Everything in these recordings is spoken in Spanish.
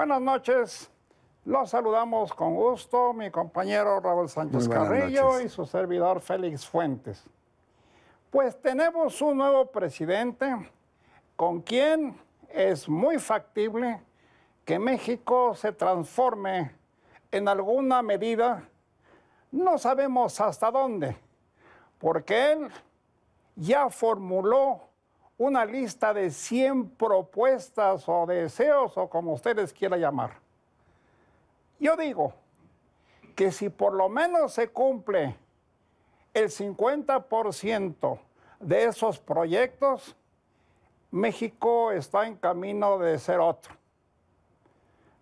Buenas noches. Los saludamos con gusto, mi compañero Raúl Sánchez Carrillo y su servidor Félix Fuentes. Pues tenemos un nuevo presidente con quien es muy factible que México se transforme en alguna medida, no sabemos hasta dónde, porque él ya formuló una lista de 100 propuestas o deseos o como ustedes quieran llamar. Yo digo que si por lo menos se cumple el 50% de esos proyectos, México está en camino de ser otro.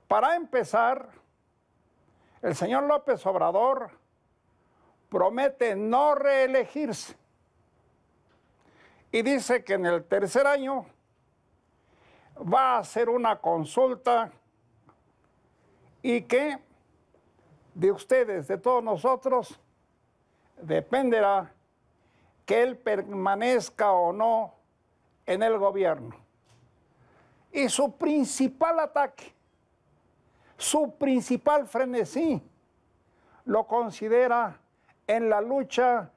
Para empezar, el señor López Obrador promete no reelegirse y dice que en el tercer año va a hacer una consulta y que de ustedes, de todos nosotros, dependerá que él permanezca o no en el gobierno. Y su principal ataque, su principal frenesí, lo considera en la lucha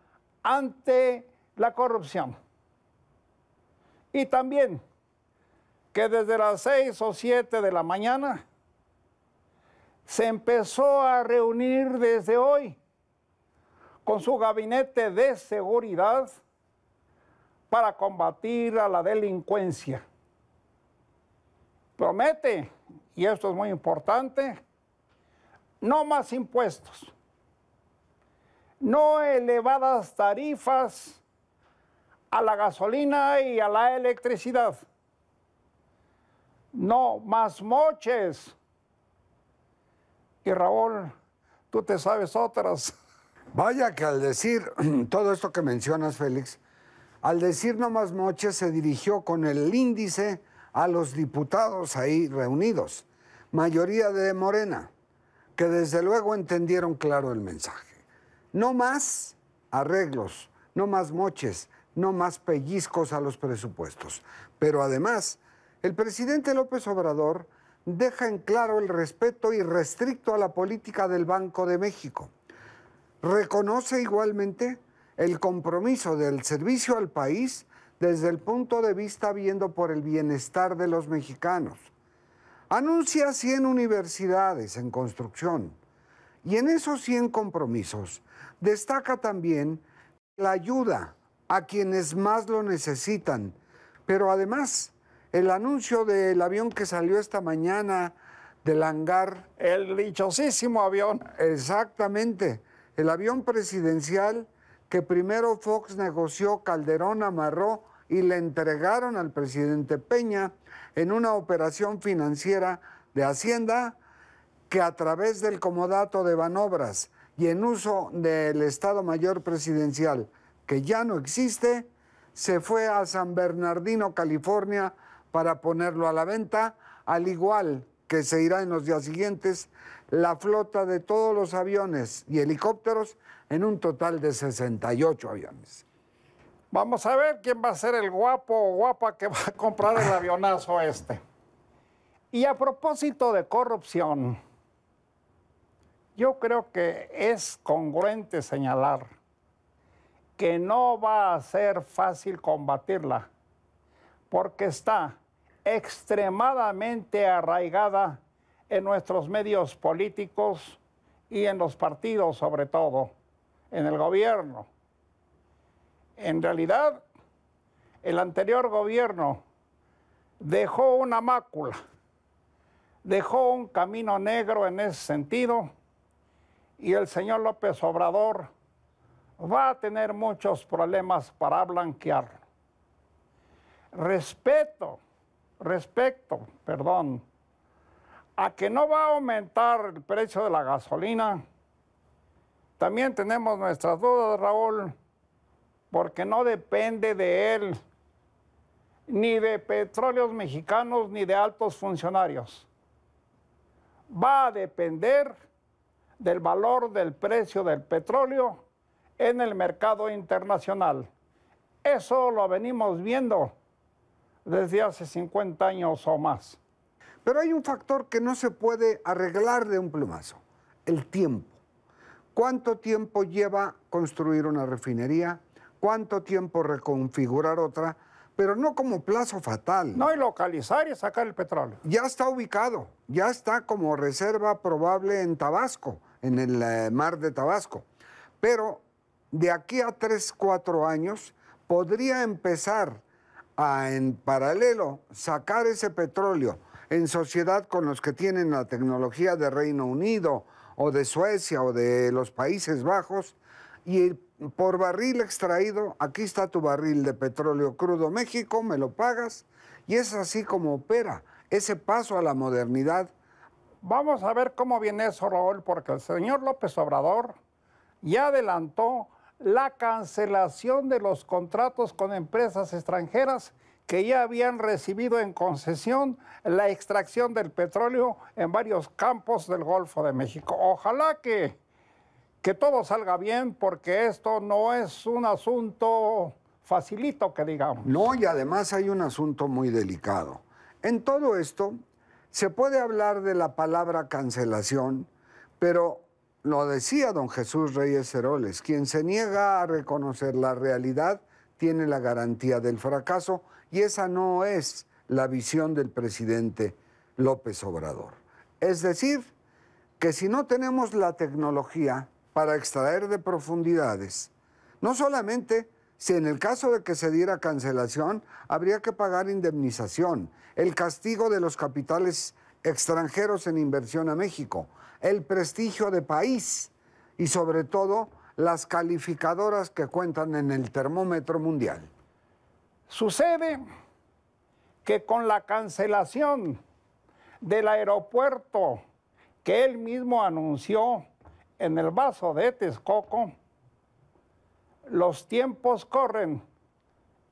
ante la corrupción. Y también que desde las seis o siete de la mañana se empezó a reunir desde hoy con su gabinete de seguridad para combatir a la delincuencia. Promete, y esto es muy importante, no más impuestos, no elevadas tarifas a la gasolina y a la electricidad. No más moches. Y Raúl, tú te sabes otras. Vaya que al decir todo esto que mencionas, Félix, al decir no más moches se dirigió con el índice a los diputados ahí reunidos, mayoría de Morena, que desde luego entendieron claro el mensaje. No más arreglos, no más moches, no más pellizcos a los presupuestos. Pero además, el presidente López Obrador deja en claro el respeto irrestricto a la política del Banco de México. Reconoce igualmente el compromiso del servicio al país desde el punto de vista viendo por el bienestar de los mexicanos. Anuncia 100 universidades en construcción y en esos 100 compromisos destaca también la ayuda a quienes más lo necesitan. Pero además, el anuncio del avión que salió esta mañana del hangar. El dichosísimo avión. Exactamente. El avión presidencial que primero Fox negoció, Calderón amarró y le entregaron al presidente Peña en una operación financiera de Hacienda que a través del comodato de Banobras y en uso del Estado Mayor Presidencial que ya no existe, se fue a San Bernardino, California, para ponerlo a la venta, al igual que se irá en los días siguientes la flota de todos los aviones y helicópteros en un total de 68 aviones. Vamos a ver quién va a ser el guapo o guapa que va a comprar el avionazo este. Y a propósito de corrupción, yo creo que es congruente señalar que no va a ser fácil combatirla, porque está extremadamente arraigada en nuestros medios políticos y en los partidos sobre todo, en el gobierno. En realidad, el anterior gobierno dejó una mácula, dejó un camino negro en ese sentido, y el señor López Obrador va a tener muchos problemas para blanquear. Respeto, respeto, perdón, a que no va a aumentar el precio de la gasolina. También tenemos nuestras dudas, Raúl, porque no depende de él, ni de petróleos mexicanos, ni de altos funcionarios. Va a depender del valor del precio del petróleo en el mercado internacional. Eso lo venimos viendo desde hace 50 años o más. Pero hay un factor que no se puede arreglar de un plumazo, el tiempo. ¿Cuánto tiempo lleva construir una refinería? ¿Cuánto tiempo reconfigurar otra? Pero no como plazo fatal. No, y localizar y sacar el petróleo. Ya está ubicado, ya está como reserva probable en Tabasco, en el eh, mar de Tabasco. Pero de aquí a tres, cuatro años podría empezar a en paralelo sacar ese petróleo en sociedad con los que tienen la tecnología de Reino Unido o de Suecia o de los Países Bajos y por barril extraído, aquí está tu barril de petróleo crudo México, me lo pagas y es así como opera ese paso a la modernidad. Vamos a ver cómo viene eso, Raúl, porque el señor López Obrador ya adelantó la cancelación de los contratos con empresas extranjeras que ya habían recibido en concesión la extracción del petróleo en varios campos del Golfo de México. Ojalá que, que todo salga bien porque esto no es un asunto facilito que digamos. No, y además hay un asunto muy delicado. En todo esto se puede hablar de la palabra cancelación, pero lo decía don Jesús Reyes Heroles, quien se niega a reconocer la realidad tiene la garantía del fracaso y esa no es la visión del presidente López Obrador. Es decir, que si no tenemos la tecnología para extraer de profundidades, no solamente si en el caso de que se diera cancelación, habría que pagar indemnización, el castigo de los capitales extranjeros en inversión a México, el prestigio de país y sobre todo las calificadoras que cuentan en el termómetro mundial. Sucede que con la cancelación del aeropuerto que él mismo anunció en el vaso de Texcoco, los tiempos corren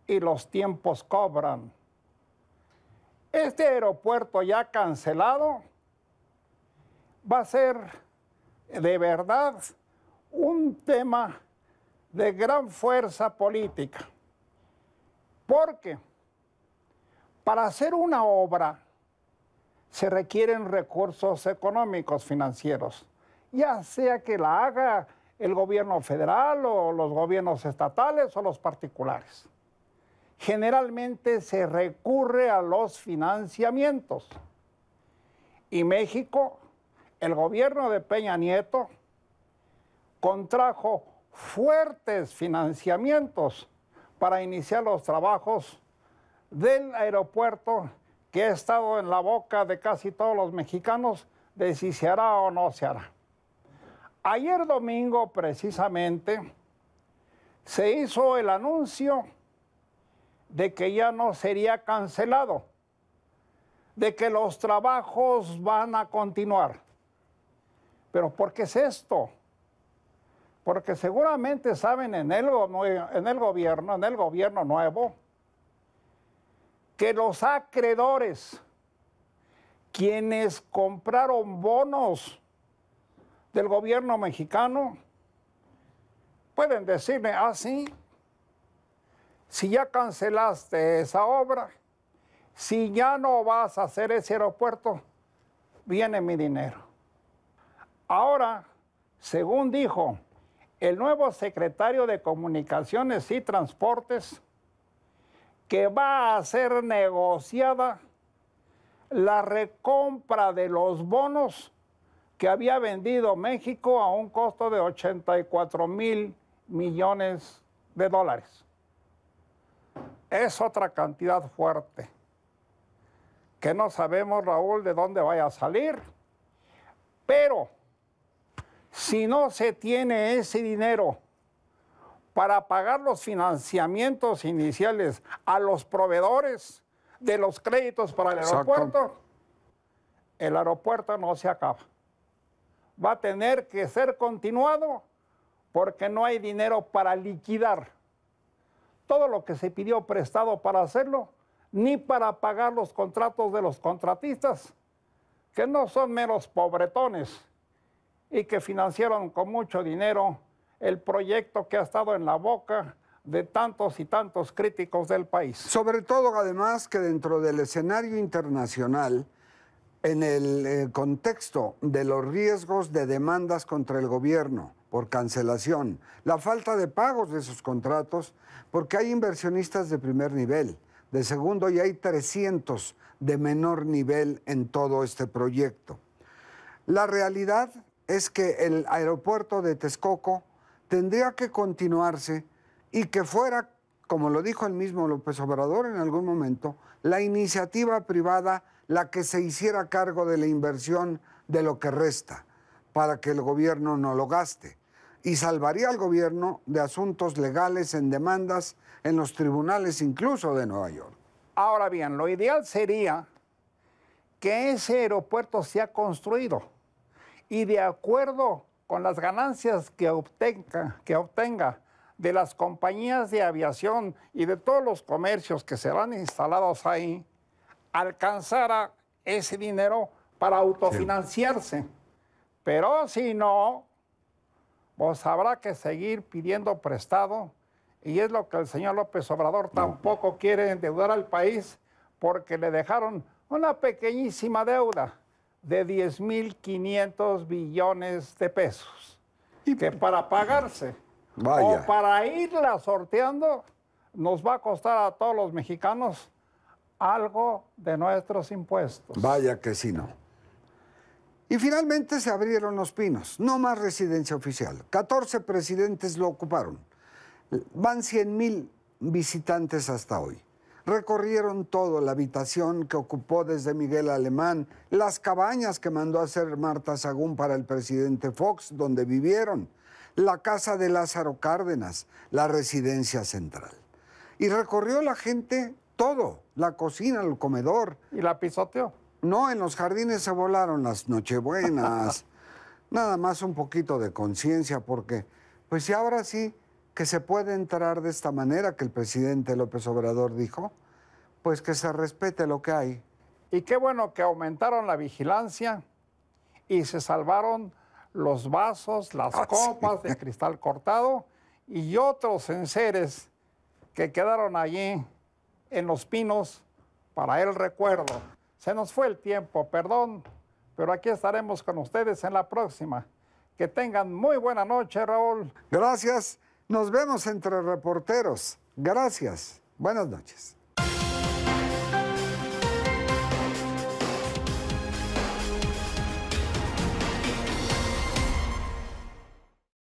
y los tiempos cobran. Este aeropuerto ya cancelado va a ser de verdad un tema de gran fuerza política. Porque para hacer una obra se requieren recursos económicos financieros, ya sea que la haga el gobierno federal o los gobiernos estatales o los particulares generalmente se recurre a los financiamientos. Y México, el gobierno de Peña Nieto, contrajo fuertes financiamientos para iniciar los trabajos del aeropuerto que ha estado en la boca de casi todos los mexicanos de si se hará o no se hará. Ayer domingo precisamente se hizo el anuncio de que ya no sería cancelado, de que los trabajos van a continuar. Pero ¿por qué es esto? Porque seguramente saben en el, en el gobierno, en el gobierno nuevo, que los acreedores, quienes compraron bonos del gobierno mexicano, pueden decirme así. Ah, si ya cancelaste esa obra, si ya no vas a hacer ese aeropuerto, viene mi dinero. Ahora, según dijo el nuevo secretario de Comunicaciones y Transportes, que va a ser negociada la recompra de los bonos que había vendido México a un costo de 84 mil millones de dólares es otra cantidad fuerte que no sabemos, Raúl, de dónde vaya a salir. Pero si no se tiene ese dinero para pagar los financiamientos iniciales a los proveedores de los créditos para el aeropuerto, el aeropuerto no se acaba. Va a tener que ser continuado porque no hay dinero para liquidar todo lo que se pidió prestado para hacerlo, ni para pagar los contratos de los contratistas, que no son menos pobretones y que financiaron con mucho dinero el proyecto que ha estado en la boca de tantos y tantos críticos del país. Sobre todo, además, que dentro del escenario internacional, en el eh, contexto de los riesgos de demandas contra el gobierno, por cancelación, la falta de pagos de esos contratos, porque hay inversionistas de primer nivel, de segundo y hay 300 de menor nivel en todo este proyecto. La realidad es que el aeropuerto de Texcoco tendría que continuarse y que fuera, como lo dijo el mismo López Obrador en algún momento, la iniciativa privada la que se hiciera cargo de la inversión de lo que resta, para que el gobierno no lo gaste y salvaría al gobierno de asuntos legales en demandas en los tribunales incluso de Nueva York. Ahora bien, lo ideal sería que ese aeropuerto sea construido y de acuerdo con las ganancias que obtenga, que obtenga de las compañías de aviación y de todos los comercios que serán instalados ahí, alcanzara ese dinero para autofinanciarse. Pero si no, pues habrá que seguir pidiendo prestado y es lo que el señor López Obrador tampoco quiere endeudar al país porque le dejaron una pequeñísima deuda de 10.500 billones de pesos. Y que para pagarse o para irla sorteando nos va a costar a todos los mexicanos algo de nuestros impuestos. Vaya que sí, no. Y finalmente se abrieron los pinos, no más residencia oficial. 14 presidentes lo ocuparon. Van 100 mil visitantes hasta hoy. Recorrieron todo, la habitación que ocupó desde Miguel Alemán, las cabañas que mandó a hacer Marta Sagún para el presidente Fox, donde vivieron, la casa de Lázaro Cárdenas, la residencia central. Y recorrió la gente todo, la cocina, el comedor. Y la pisoteó. No, en los jardines se volaron las nochebuenas. Nada más un poquito de conciencia, porque, pues si ahora sí que se puede entrar de esta manera que el presidente López Obrador dijo, pues que se respete lo que hay. Y qué bueno que aumentaron la vigilancia y se salvaron los vasos, las ah, copas de cristal cortado y otros enseres que quedaron allí en los pinos para el recuerdo. Se nos fue el tiempo, perdón, pero aquí estaremos con ustedes en la próxima. Que tengan muy buena noche, Raúl. Gracias. Nos vemos entre reporteros. Gracias. Buenas noches.